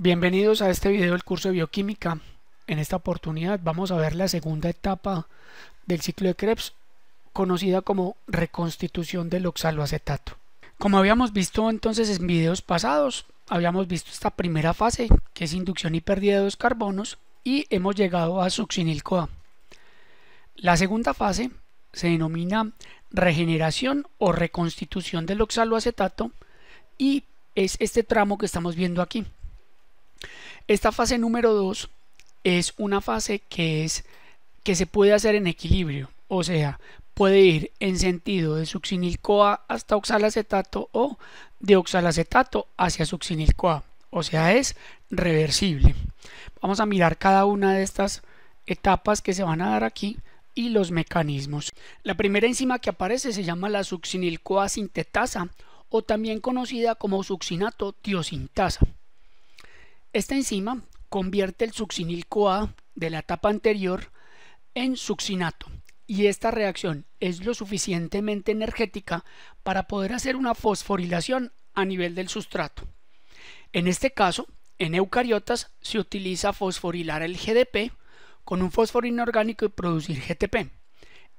Bienvenidos a este video del curso de bioquímica. En esta oportunidad vamos a ver la segunda etapa del ciclo de Krebs, conocida como reconstitución del oxaloacetato. Como habíamos visto entonces en videos pasados, habíamos visto esta primera fase, que es inducción y pérdida de dos carbonos, y hemos llegado a succinil-CoA. La segunda fase se denomina regeneración o reconstitución del oxaloacetato y es este tramo que estamos viendo aquí esta fase número 2 es una fase que, es, que se puede hacer en equilibrio, o sea, puede ir en sentido de succinil-CoA hasta oxalacetato o de oxalacetato hacia succinil-CoA, o sea, es reversible. Vamos a mirar cada una de estas etapas que se van a dar aquí y los mecanismos. La primera enzima que aparece se llama la succinil-CoA sintetasa o también conocida como succinato tiosintasa. Esta enzima convierte el succinil CoA de la etapa anterior en succinato y esta reacción es lo suficientemente energética para poder hacer una fosforilación a nivel del sustrato. En este caso, en eucariotas se utiliza fosforilar el GDP con un fósforo inorgánico y producir GTP.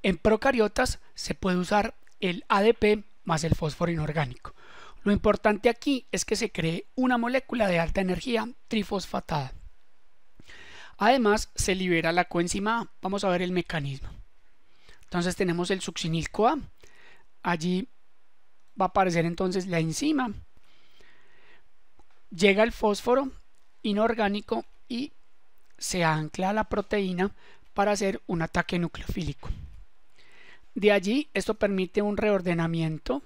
En procariotas se puede usar el ADP más el fósforo inorgánico. Lo importante aquí es que se cree una molécula de alta energía trifosfatada. Además, se libera la coenzima A. Vamos a ver el mecanismo. Entonces tenemos el succinil CoA. Allí va a aparecer entonces la enzima. Llega el fósforo inorgánico y se ancla a la proteína para hacer un ataque nucleofílico. De allí, esto permite un reordenamiento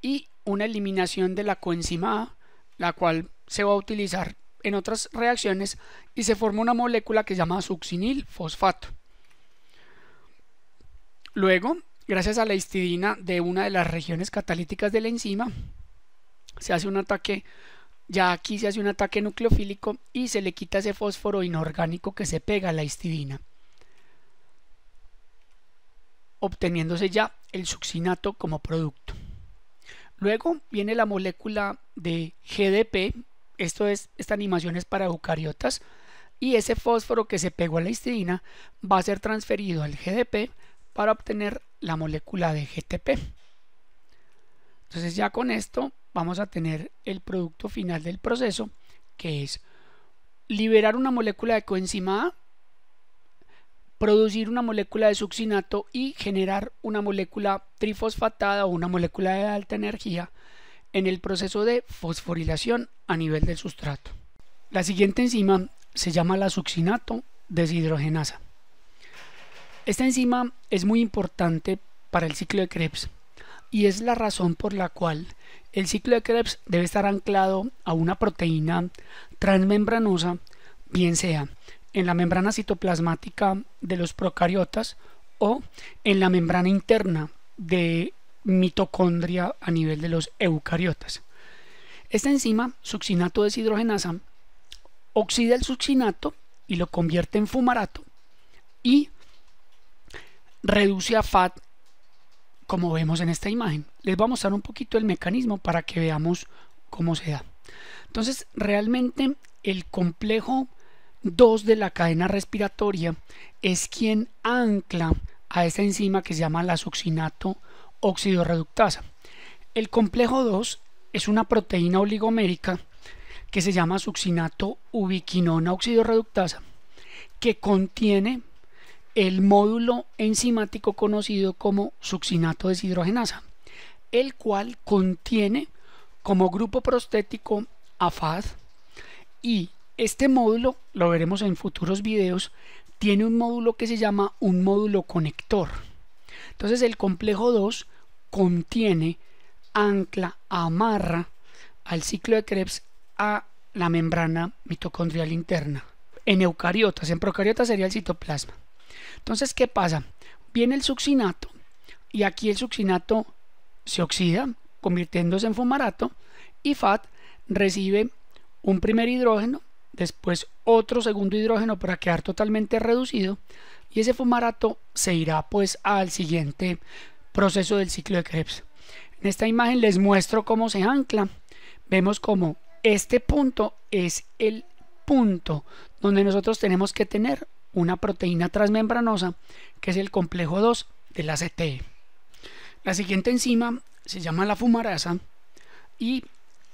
y una eliminación de la coenzima A, la cual se va a utilizar en otras reacciones y se forma una molécula que se llama succinil fosfato. Luego, gracias a la histidina de una de las regiones catalíticas de la enzima, se hace un ataque, ya aquí se hace un ataque nucleofílico y se le quita ese fósforo inorgánico que se pega a la histidina, obteniéndose ya el succinato como producto. Luego viene la molécula de GDP, esto es, esta animación es para eucariotas, y ese fósforo que se pegó a la histidina va a ser transferido al GDP para obtener la molécula de GTP. Entonces ya con esto vamos a tener el producto final del proceso, que es liberar una molécula de coenzima A producir una molécula de succinato y generar una molécula trifosfatada o una molécula de alta energía en el proceso de fosforilación a nivel del sustrato. La siguiente enzima se llama la succinato deshidrogenasa. Esta enzima es muy importante para el ciclo de Krebs y es la razón por la cual el ciclo de Krebs debe estar anclado a una proteína transmembranosa, bien sea en la membrana citoplasmática de los procariotas o en la membrana interna de mitocondria a nivel de los eucariotas. Esta enzima, succinato deshidrogenasa, oxida el succinato y lo convierte en fumarato y reduce a FAT como vemos en esta imagen. Les voy a mostrar un poquito el mecanismo para que veamos cómo se da. Entonces, realmente el complejo 2 de la cadena respiratoria es quien ancla a esta enzima que se llama la succinato oxidorreductasa. El complejo 2 es una proteína oligomérica que se llama succinato ubiquinona oxidorreductasa que contiene el módulo enzimático conocido como succinato deshidrogenasa, el cual contiene como grupo prostético AFAD y este módulo, lo veremos en futuros videos, tiene un módulo que se llama un módulo conector. Entonces el complejo 2 contiene, ancla, amarra al ciclo de Krebs a la membrana mitocondrial interna. En eucariotas, en procariotas sería el citoplasma. Entonces, ¿qué pasa? Viene el succinato y aquí el succinato se oxida, convirtiéndose en fumarato, y FAT recibe un primer hidrógeno después otro segundo hidrógeno para quedar totalmente reducido y ese fumarato se irá pues al siguiente proceso del ciclo de Krebs. En esta imagen les muestro cómo se ancla. Vemos cómo este punto es el punto donde nosotros tenemos que tener una proteína transmembranosa que es el complejo 2 de la La siguiente enzima se llama la fumarasa y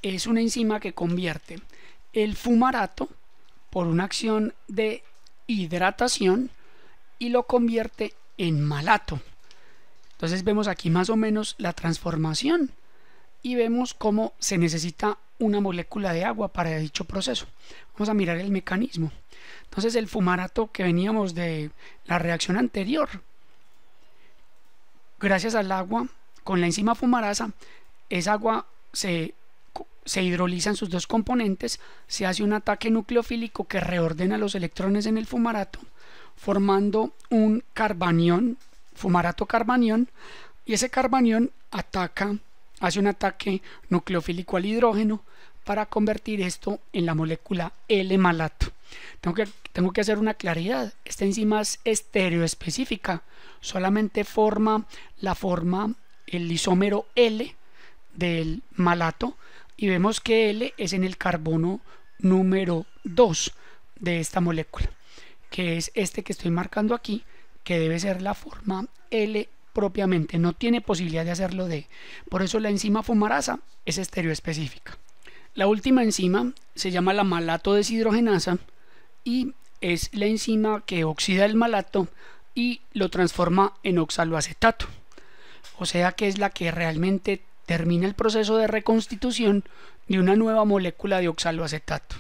es una enzima que convierte el fumarato por una acción de hidratación y lo convierte en malato. Entonces vemos aquí más o menos la transformación y vemos cómo se necesita una molécula de agua para dicho proceso. Vamos a mirar el mecanismo. Entonces el fumarato que veníamos de la reacción anterior, gracias al agua con la enzima fumarasa, esa agua se se hidrolizan sus dos componentes, se hace un ataque nucleofílico que reordena los electrones en el fumarato, formando un carbanión, fumarato carbanión, y ese carbanión ataca, hace un ataque nucleofílico al hidrógeno para convertir esto en la molécula L-malato. Tengo que, tengo que hacer una claridad, esta enzima es estereoespecífica, solamente forma la forma, el isómero L del malato, y vemos que L es en el carbono número 2 de esta molécula, que es este que estoy marcando aquí, que debe ser la forma L propiamente, no tiene posibilidad de hacerlo D. Por eso la enzima fumarasa es estereoespecífica. La última enzima se llama la malato deshidrogenasa y es la enzima que oxida el malato y lo transforma en oxaloacetato. O sea que es la que realmente termina el proceso de reconstitución de una nueva molécula de oxaloacetato.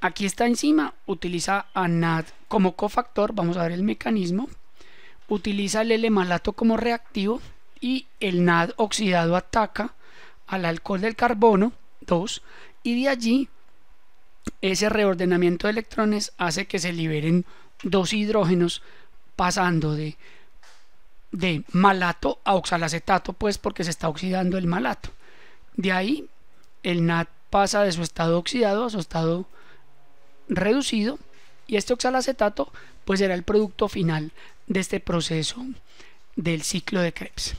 Aquí está enzima utiliza a NAD como cofactor, vamos a ver el mecanismo, utiliza el L-malato como reactivo y el NAD oxidado ataca al alcohol del carbono 2 y de allí ese reordenamiento de electrones hace que se liberen dos hidrógenos pasando de de malato a oxalacetato, pues porque se está oxidando el malato. De ahí el NAT pasa de su estado oxidado a su estado reducido y este oxalacetato pues será el producto final de este proceso del ciclo de Krebs.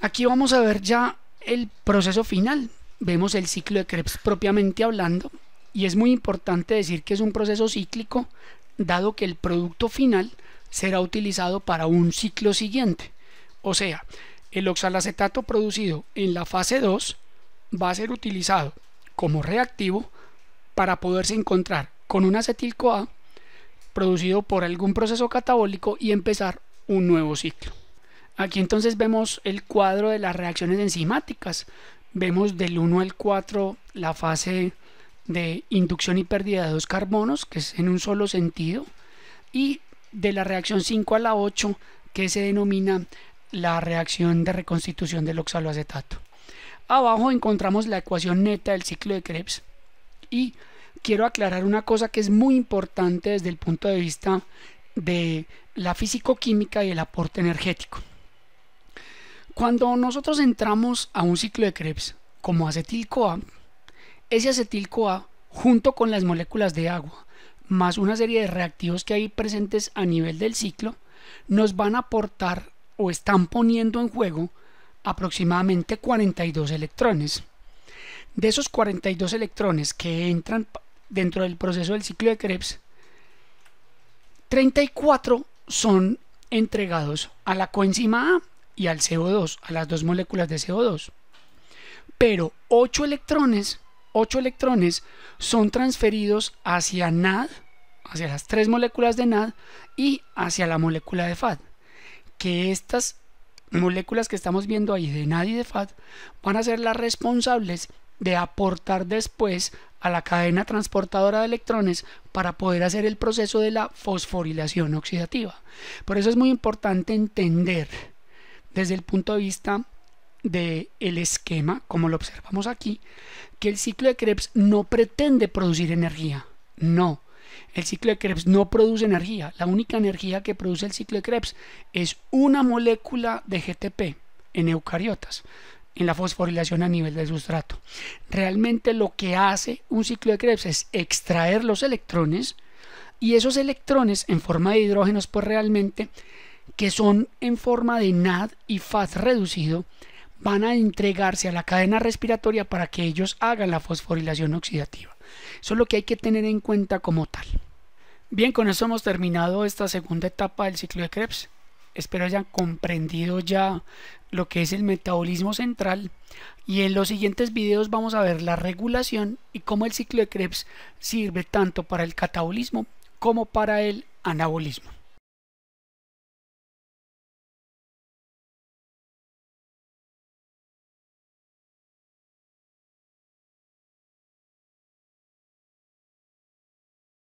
Aquí vamos a ver ya el proceso final. Vemos el ciclo de Krebs propiamente hablando y es muy importante decir que es un proceso cíclico dado que el producto final será utilizado para un ciclo siguiente. O sea, el oxalacetato producido en la fase 2 va a ser utilizado como reactivo para poderse encontrar con un acetil-CoA producido por algún proceso catabólico y empezar un nuevo ciclo. Aquí entonces vemos el cuadro de las reacciones enzimáticas. Vemos del 1 al 4 la fase de inducción y pérdida de dos carbonos, que es en un solo sentido, y de la reacción 5 a la 8 que se denomina la reacción de reconstitución del oxaloacetato. Abajo encontramos la ecuación neta del ciclo de Krebs y quiero aclarar una cosa que es muy importante desde el punto de vista de la fisicoquímica y el aporte energético. Cuando nosotros entramos a un ciclo de Krebs como acetil-CoA, ese acetil-CoA junto con las moléculas de agua más una serie de reactivos que hay presentes a nivel del ciclo, nos van a aportar o están poniendo en juego aproximadamente 42 electrones. De esos 42 electrones que entran dentro del proceso del ciclo de Krebs, 34 son entregados a la coenzima A y al CO2, a las dos moléculas de CO2. Pero 8 electrones 8 electrones son transferidos hacia NAD, hacia las tres moléculas de NAD y hacia la molécula de FAD. Que estas moléculas que estamos viendo ahí de NAD y de FAD van a ser las responsables de aportar después a la cadena transportadora de electrones para poder hacer el proceso de la fosforilación oxidativa. Por eso es muy importante entender desde el punto de vista del el esquema, como lo observamos aquí, que el ciclo de Krebs no pretende producir energía. No, el ciclo de Krebs no produce energía. La única energía que produce el ciclo de Krebs es una molécula de GTP en eucariotas, en la fosforilación a nivel del sustrato. Realmente lo que hace un ciclo de Krebs es extraer los electrones y esos electrones en forma de hidrógenos, pues realmente que son en forma de NAD y FAD reducido, van a entregarse a la cadena respiratoria para que ellos hagan la fosforilación oxidativa. Eso es lo que hay que tener en cuenta como tal. Bien, con eso hemos terminado esta segunda etapa del ciclo de Krebs. Espero hayan comprendido ya lo que es el metabolismo central y en los siguientes videos vamos a ver la regulación y cómo el ciclo de Krebs sirve tanto para el catabolismo como para el anabolismo.